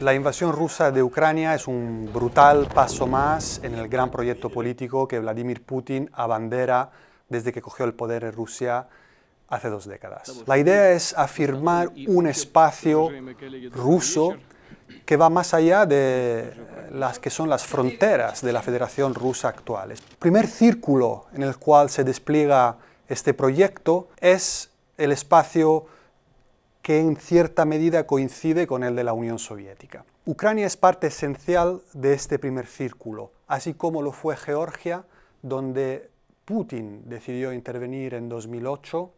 La invasión rusa de Ucrania es un brutal paso más en el gran proyecto político que Vladimir Putin abandera desde que cogió el poder en Rusia hace dos décadas. La idea es afirmar un espacio ruso que va más allá de las que son las fronteras de la Federación Rusa actuales. El primer círculo en el cual se despliega este proyecto es el espacio que en cierta medida coincide con el de la Unión Soviética. Ucrania es parte esencial de este primer círculo, así como lo fue Georgia, donde Putin decidió intervenir en 2008,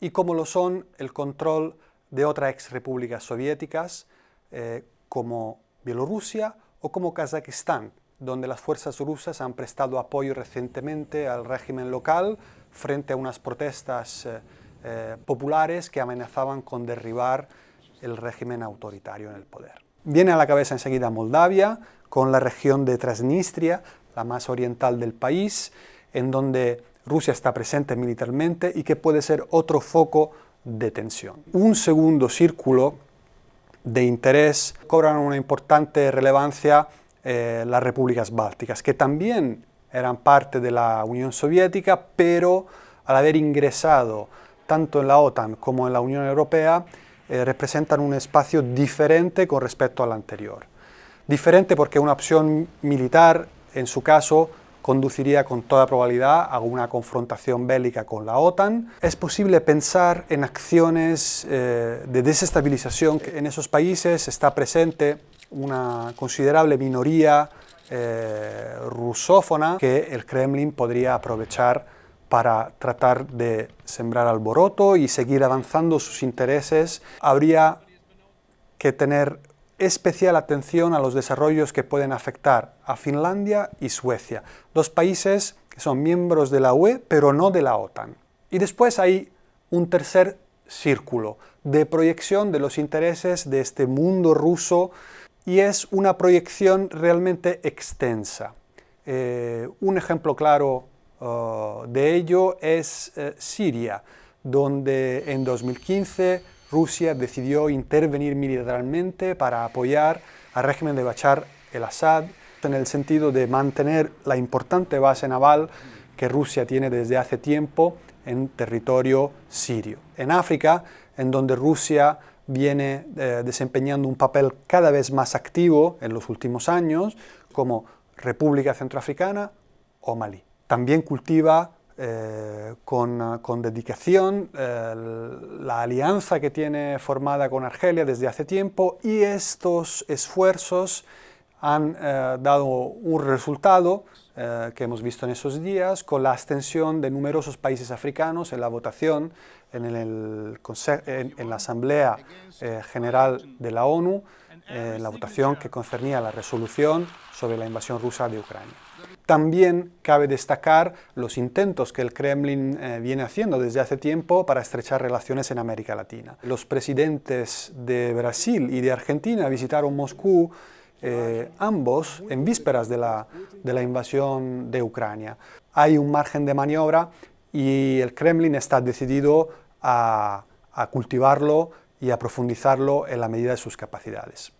y como lo son el control de otras ex repúblicas soviéticas, eh, como Bielorrusia o como Kazajistán, donde las fuerzas rusas han prestado apoyo recientemente al régimen local frente a unas protestas eh, eh, populares que amenazaban con derribar el régimen autoritario en el poder. Viene a la cabeza enseguida Moldavia, con la región de Transnistria, la más oriental del país, en donde Rusia está presente militarmente y que puede ser otro foco de tensión. Un segundo círculo de interés cobran una importante relevancia eh, las repúblicas bálticas, que también eran parte de la Unión Soviética, pero al haber ingresado tanto en la OTAN como en la Unión Europea, eh, representan un espacio diferente con respecto al anterior. Diferente porque una opción militar, en su caso, conduciría con toda probabilidad a una confrontación bélica con la OTAN. Es posible pensar en acciones eh, de desestabilización. En esos países está presente una considerable minoría eh, rusófona que el Kremlin podría aprovechar para tratar de sembrar alboroto y seguir avanzando sus intereses. Habría que tener especial atención a los desarrollos que pueden afectar a Finlandia y Suecia, dos países que son miembros de la UE pero no de la OTAN. Y después hay un tercer círculo de proyección de los intereses de este mundo ruso y es una proyección realmente extensa. Eh, un ejemplo claro eh, de ello es eh, Siria, donde en 2015 Rusia decidió intervenir militarmente para apoyar al régimen de Bachar el-Assad en el sentido de mantener la importante base naval que Rusia tiene desde hace tiempo en territorio sirio. En África, en donde Rusia viene eh, desempeñando un papel cada vez más activo en los últimos años, como República Centroafricana o Malí. También cultiva eh, con, dedicación, eh, la alianza que tiene formada con Argelia desde hace tiempo y estos esfuerzos han eh, dado un resultado que hemos visto en esos días con la abstención de numerosos países africanos en la votación en la Asamblea General de la ONU, en la votación que concernía la resolución sobre la invasión rusa de Ucrania. También cabe destacar los intentos que el Kremlin eh, viene haciendo desde hace tiempo para estrechar relaciones en América Latina. Los presidentes de Brasil y de Argentina visitaron Moscú eh, ambos en vísperas de la, invasión de Ucrania. Hay un margen de maniobra y el Kremlin está decidido a cultivarlo y a profundizarlo en la medida de sus capacidades.